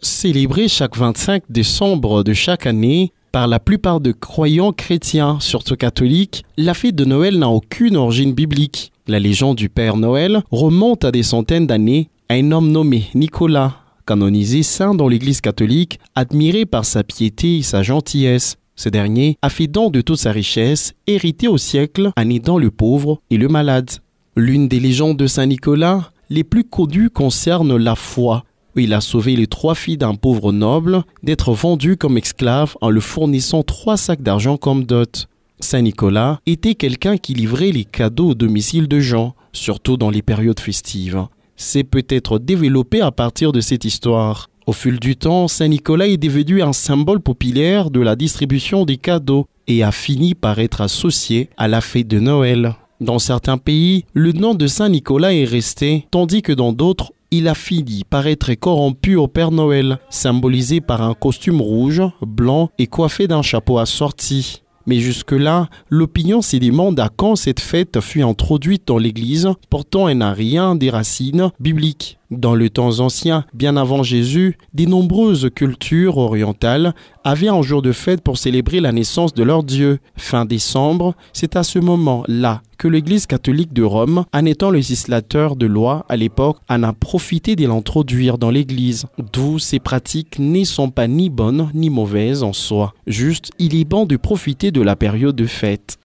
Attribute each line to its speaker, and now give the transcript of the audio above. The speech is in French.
Speaker 1: Célébré chaque 25 décembre de chaque année par la plupart de croyants chrétiens, surtout catholiques, la fête de Noël n'a aucune origine biblique. La légende du Père Noël remonte à des centaines d'années à un homme nommé Nicolas, canonisé saint dans l'Église catholique, admiré par sa piété et sa gentillesse. Ce dernier a fait don de toute sa richesse, héritée au siècle, en aidant le pauvre et le malade. L'une des légendes de Saint Nicolas les plus connues concerne la foi, où il a sauvé les trois filles d'un pauvre noble d'être vendu comme esclaves en lui fournissant trois sacs d'argent comme dot. Saint Nicolas était quelqu'un qui livrait les cadeaux au domicile de gens, surtout dans les périodes festives. C'est peut-être développé à partir de cette histoire. Au fil du temps, Saint Nicolas est devenu un symbole populaire de la distribution des cadeaux et a fini par être associé à la fête de Noël. Dans certains pays, le nom de Saint Nicolas est resté, tandis que dans d'autres, il a fini par être corrompu au Père Noël, symbolisé par un costume rouge, blanc et coiffé d'un chapeau assorti. Mais jusque-là, l'opinion se demande à quand cette fête fut introduite dans l'Église, portant un n'a rien des racines bibliques. Dans le temps ancien, bien avant Jésus, des nombreuses cultures orientales avaient un jour de fête pour célébrer la naissance de leur Dieu. Fin décembre, c'est à ce moment-là que l'Église catholique de Rome, en étant législateur de loi à l'époque, en a profité de l'introduire dans l'Église, d'où ces pratiques ne sont pas ni bonnes ni mauvaises en soi. Juste, il est bon de profiter de la période de fête.